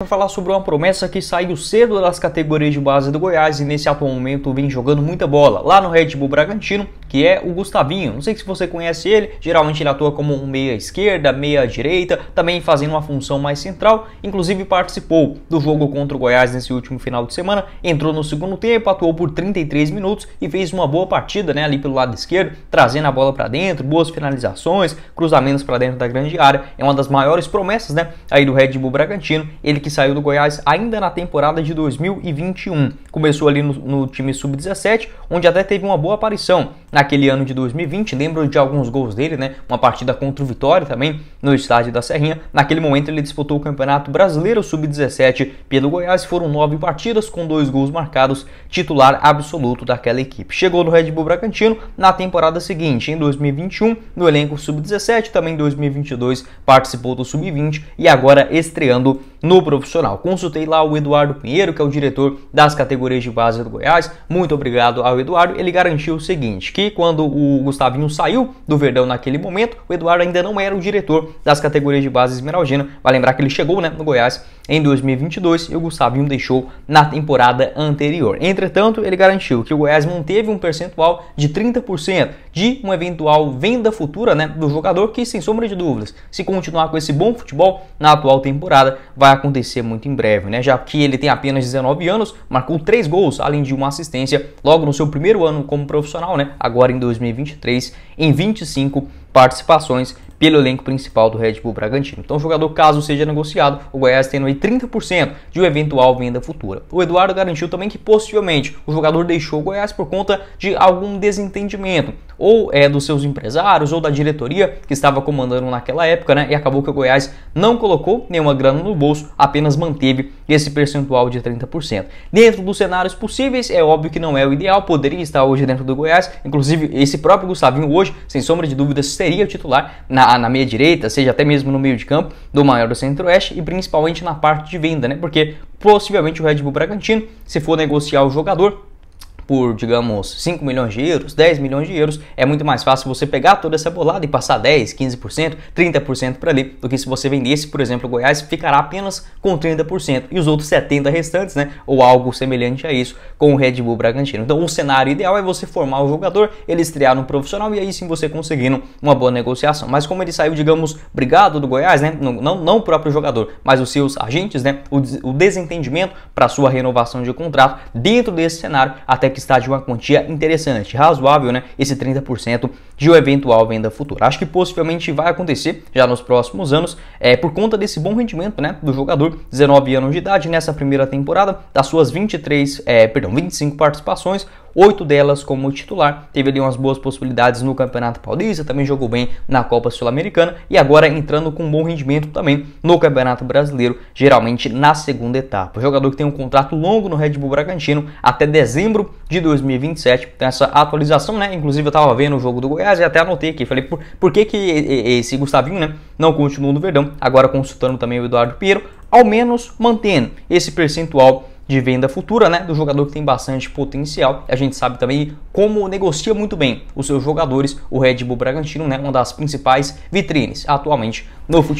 Vou falar sobre uma promessa que saiu cedo das categorias de base do Goiás e nesse atual momento vem jogando muita bola lá no Red Bull Bragantino que é o Gustavinho. Não sei se você conhece ele, geralmente ele atua como um meia esquerda, meia direita, também fazendo uma função mais central, inclusive participou do jogo contra o Goiás nesse último final de semana, entrou no segundo tempo, atuou por 33 minutos e fez uma boa partida, né, ali pelo lado esquerdo, trazendo a bola para dentro, boas finalizações, cruzamentos para dentro da grande área. É uma das maiores promessas, né, aí do Red Bull Bragantino, ele que saiu do Goiás ainda na temporada de 2021. Começou ali no, no time sub-17, onde até teve uma boa aparição naquele ano de 2020. Lembro de alguns gols dele, né? Uma partida contra o Vitória também no estádio da Serrinha. Naquele momento ele disputou o Campeonato Brasileiro Sub-17 pelo Goiás. Foram nove partidas com dois gols marcados, titular absoluto daquela equipe. Chegou no Red Bull Bragantino na temporada seguinte, em 2021, no elenco Sub-17, também em 2022 participou do Sub-20 e agora estreando no profissional. Consultei lá o Eduardo Pinheiro, que é o diretor das categorias de base do Goiás. Muito obrigado ao Eduardo. Ele garantiu o seguinte: que quando o Gustavinho saiu do Verdão naquele momento, o Eduardo ainda não era o diretor das categorias de base esmeraldina. Vai lembrar que ele chegou né, no Goiás em 2022 e o Gustavinho deixou na temporada anterior. Entretanto, ele garantiu que o Goiás manteve um percentual de 30% de uma eventual venda futura né, do jogador, que sem sombra de dúvidas, se continuar com esse bom futebol na atual temporada, vai acontecer muito em breve, né? Já que ele tem apenas 19 anos, marcou 3 gols, além de uma assistência, logo no seu primeiro ano como profissional, né? Agora em 2023, em 25 participações pelo elenco principal do Red Bull Bragantino. Então, o jogador, caso seja negociado, o Goiás tendo aí 30% de uma eventual venda futura. O Eduardo garantiu também que possivelmente o jogador deixou o Goiás por conta de algum desentendimento, ou é dos seus empresários, ou da diretoria que estava comandando naquela época, né? E acabou que o Goiás não colocou nenhuma grana no bolso, apenas manteve esse percentual de 30%. Dentro dos cenários possíveis, é óbvio que não é o ideal, poderia estar hoje dentro do Goiás, inclusive esse próprio Gustavinho hoje, sem sombra de dúvidas, seria o titular na na, meia direita, seja até mesmo no meio de campo do maior do Centro-Oeste e principalmente na parte de venda, né? Porque possivelmente o Red Bull Bragantino, se for negociar o jogador, por, digamos, 5 milhões de euros, 10 milhões de euros, é muito mais fácil você pegar toda essa bolada e passar 10, 15%, 30% para ali, do que se você vendesse, por exemplo, Goiás, ficará apenas com 30% e os outros 70 restantes, né, ou algo semelhante a isso, com o Red Bull Bragantino. Então, o cenário ideal é você formar o jogador, ele estrear no profissional e aí sim você conseguindo uma boa negociação. Mas como ele saiu, digamos, brigado do Goiás, né, não, não, não o próprio jogador, mas os seus agentes, né, o, o desentendimento para sua renovação de contrato dentro desse cenário até que está de uma quantia interessante, razoável, né? Esse 30% de uma eventual venda futura. Acho que possivelmente vai acontecer já nos próximos anos, é, por conta desse bom rendimento, né? Do jogador, 19 anos de idade, nessa primeira temporada, das suas 23, é, perdão, 25 participações, oito delas como titular. Teve ali umas boas possibilidades no Campeonato Paulista, também jogou bem na Copa Sul-Americana e agora entrando com um bom rendimento também no Campeonato Brasileiro, geralmente na segunda etapa. O jogador que tem um contrato longo no Red Bull Bragantino até dezembro de 2027. tem essa atualização, né? Inclusive eu estava vendo o jogo do Goiás e até anotei aqui, falei por, por que que esse Gustavinho, né, não continua no Verdão? Agora consultando também o Eduardo Piero, ao menos mantendo esse percentual de venda futura, né, do jogador que tem bastante potencial. A gente sabe também como negocia muito bem os seus jogadores, o Red Bull Bragantino, né, uma das principais vitrines atualmente no futebol